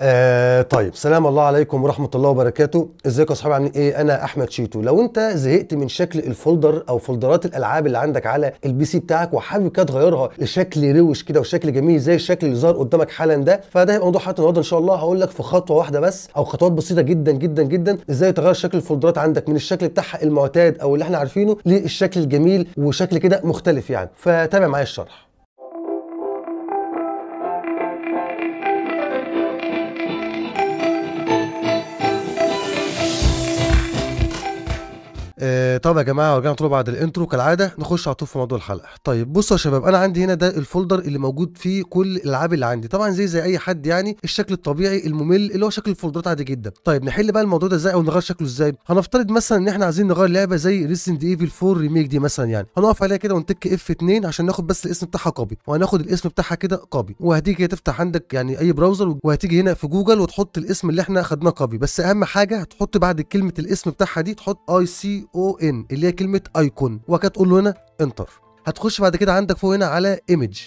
آه طيب سلام الله عليكم ورحمه الله وبركاته ازيكم يا اصحابي عاملين ايه انا احمد شيتو لو انت زهقت من شكل الفولدر او فولدرات الالعاب اللي عندك على البي سي بتاعك وحابب كده تغيرها لشكل روش كده وشكل جميل زي الشكل اللي ظهر قدامك حالا ده فده هيبقى موضوع حلقه النهارده ان شاء الله هقول لك في خطوه واحده بس او خطوات بسيطه جدا جدا جدا ازاي تغير شكل الفولدرات عندك من الشكل بتاعها المعتاد او اللي احنا عارفينه للشكل الجميل وشكل كده مختلف يعني فتابع معايا الشرح طب يا جماعه رجعنا طول بعد الانترو كالعاده نخش على طول في موضوع الحلقه طيب بصوا يا شباب انا عندي هنا ده الفولدر اللي موجود فيه كل الالعاب اللي عندي طبعا زي زي اي حد يعني الشكل الطبيعي الممل اللي هو شكل الفولدرات عادي جدا طيب نحل بقى الموضوع ده ازاي او نغير شكله ازاي هنفترض مثلا ان احنا عايزين نغير لعبه زي ريسنت ايفل 4 ريميك دي مثلا يعني هنقف عليها كده ونتك اف 2 عشان ناخد بس الاسم بتاعها كوبي وهناخد الاسم بتاعها كده كوبي وهتيجي تفتح عندك يعني اي براوزر وهتيجي هنا في جوجل وتحط الاسم اللي احنا خدناه كوبي بس اهم حاجه هتحط بعد كلمه الاسم بتاعها دي تحط اي سي او ان اللي هي كلمه ايكون وكتقول له هنا انتر هتخش بعد كده عندك فوق هنا على ايمج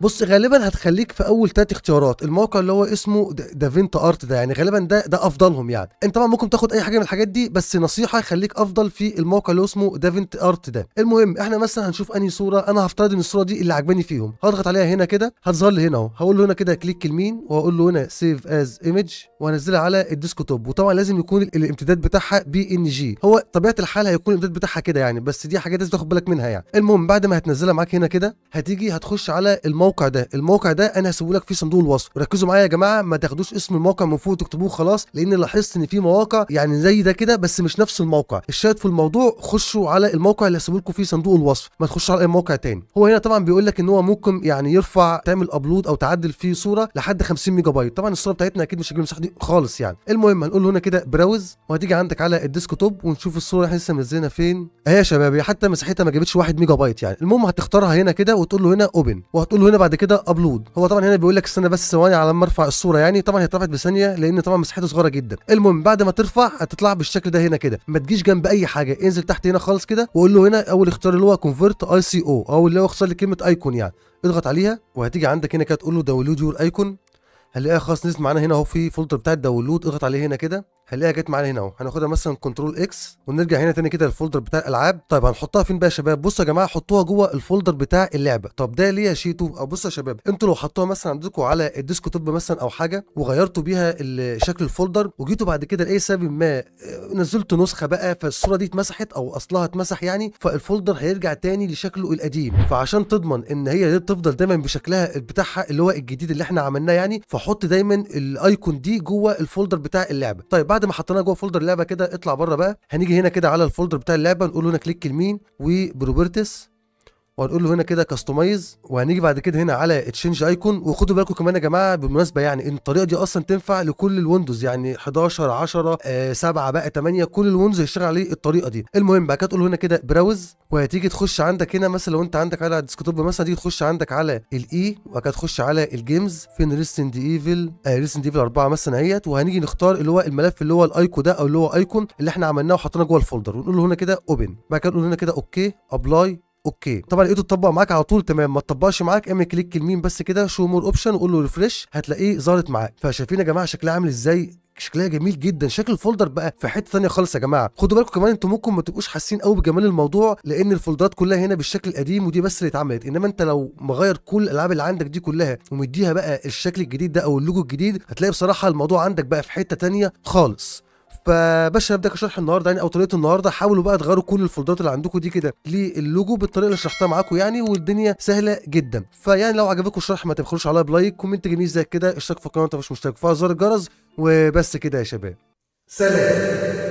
بص غالبا هتخليك في اول ثلاث اختيارات الموقع اللي هو اسمه دافينت ارت ده يعني غالبا ده ده افضلهم يعني انت طبعا ممكن تاخد اي حاجه من الحاجات دي بس نصيحه خليك افضل في الموقع اللي اسمه دافينت ارت ده المهم احنا مثلا هنشوف انهي صوره انا هفترض ان الصوره دي اللي عجباني فيهم هضغط عليها هنا كده هتظهر لي هنا اهو هقول له هنا كده كليك يمين وهقول له هنا سيف از ايمج وهنزلها على الديسكتوب وطبعا لازم يكون الامتداد بتاعها بي ان جي هو طبيعه الحال هيكون الامتداد بتاعها كده يعني بس دي حاجات لازم تاخد بالك منها يعني المهم بعد ما هتنزلها معاك هنا كده هتيجي هتخش على الموقع الموقع ده الموقع ده انا هسيبه لك في صندوق الوصف ركزوا معايا يا جماعه ما تاخدوش اسم الموقع من فوق تكتبوه خلاص لان لاحظت ان في مواقع يعني زي ده كده بس مش نفس الموقع الشاهد في الموضوع خشوا على الموقع اللي هسيبه لكم في صندوق الوصف ما تخشوا على اي موقع تاني هو هنا طبعا بيقول لك ان هو ممكن يعني يرفع تعمل ابلود او تعدل فيه صوره لحد 50 ميجا بايت طبعا الصوره بتاعتنا اكيد مش هتجيب مساحتي خالص يعني المهم هنقول هنا كده براوز وهتيجي عندك على الديسكتوب ونشوف الصوره احنا لسه منزلينها فين اهي يا شباب حتى مساحتها ما جابتش 1 ميجا بايت يعني المهم هتختارها هنا كده وتقول له هنا اوبن وهتقول له هنا بعد كده ابلود هو طبعا هنا بيقول لك استنى بس ثواني على ما ارفع الصوره يعني طبعا هي اترفعت بثانيه لان طبعا مساحته صغيره جدا المهم بعد ما ترفع هتطلع بالشكل ده هنا كده ما تجيش جنب اي حاجه انزل تحت هنا خالص كده وقول له هنا اول اختار اللي هو كونفرت اي سي او او اللي هو لي لكلمه ايكون يعني اضغط عليها وهتيجي عندك هنا كده تقول له داونلود يور ايكون هنلاقيها خلاص نزلت معانا هنا اهو في فولدر بتاع الداونلود اضغط عليه هنا كده هنلاقيها جت معانا هنا اهو هناخدها مثلا كنترول اكس ونرجع هنا تاني كده للفولدر بتاع الالعاب طيب هنحطها فين بقى يا شباب بصوا يا جماعه حطوها جوه الفولدر بتاع اللعبه طب ده ليه يا شيتو او بصوا يا شباب انتوا لو حطوها مثلا عندكم على الديسك توب مثلا او حاجه وغيرتوا بيها شكل الفولدر وجيتوا بعد كده لاي سبب ما آه، نزلتوا نسخه بقى فالصوره دي اتمسحت او اصلها اتمسح يعني فالفولدر هيرجع تاني لشكله القديم فعشان تضمن ان هي دي تفضل دايما بشكلها بتاعها اللي هو الجديد اللي احنا عملناه يعني فحط دايما الايكون دي جوه الفولدر بتاع اللعبه طيب بعد بعد ما حطيناها جوه فولدر اللعبه كده اطلع بره بقى هنيجي هنا كده على الفولدر بتاع اللعبه نقول هنا كليك اليمين وبروبرتس وهنقول له هنا كده كاستمايز وهنيجي بعد كده هنا على تشينج ايكون وخدوا بالكم كمان يا جماعه بالمناسبه يعني ان الطريقه دي اصلا تنفع لكل الويندوز يعني 11 10 آه 7 بقى 8 كل الويندوز هيشتغل عليه الطريقه دي المهم بقى هتقول هنا كده براوز وهتيجي تخش عندك هنا مثلا لو انت عندك على الديسكتوب مثلا تيجي تخش عندك على الاي وبعد كده تخش على الجيمز فين ريسند ايفل آه ريسند ايفل 4 مثلا اهيت وهنيجي نختار اللي هو الملف اللي هو الايكو ده او اللي هو ايكون اللي احنا عملناه وحطيناه جوه الفولدر ونقول له هنا كده اوبن بعد كده نقول هنا كده اوكي ابلاي اوكي طبعا لقيته اتطبق معاك على طول تمام ما اتطبقش معاك اعمل كليك يمين بس كده شو مور اوبشن وقول له ريفرش هتلاقيه ظهرت معاك فشايفين يا جماعه شكلها عامل ازاي شكلها جميل جدا شكل الفولدر بقى في حته ثانيه خالص يا جماعه خدوا بالكم كمان انتوا ممكن ما تبقوش حاسين قوي بجمال الموضوع لان الفولدرات كلها هنا بالشكل القديم ودي بس اللي اتعملت انما انت لو مغير كل الالعاب اللي عندك دي كلها ومديها بقى الشكل الجديد ده او اللوجو الجديد هتلاقي بصراحه الموضوع عندك بقى في حته ثانيه خالص فباشا بدك شرح النهارده يعني او طريقه النهارده حاولوا بقى تغيروا كل الفولدرات اللي عندكم دي كده للوجو بالطريقه اللي شرحتها معاكم يعني والدنيا سهله جدا فيعني لو عجبكم الشرح ما تبخلوش عليا بلايك كومنت جميل زي كده اشترك في القناه انت مش مشترك فزر زر الجرس وبس كده يا شباب سلام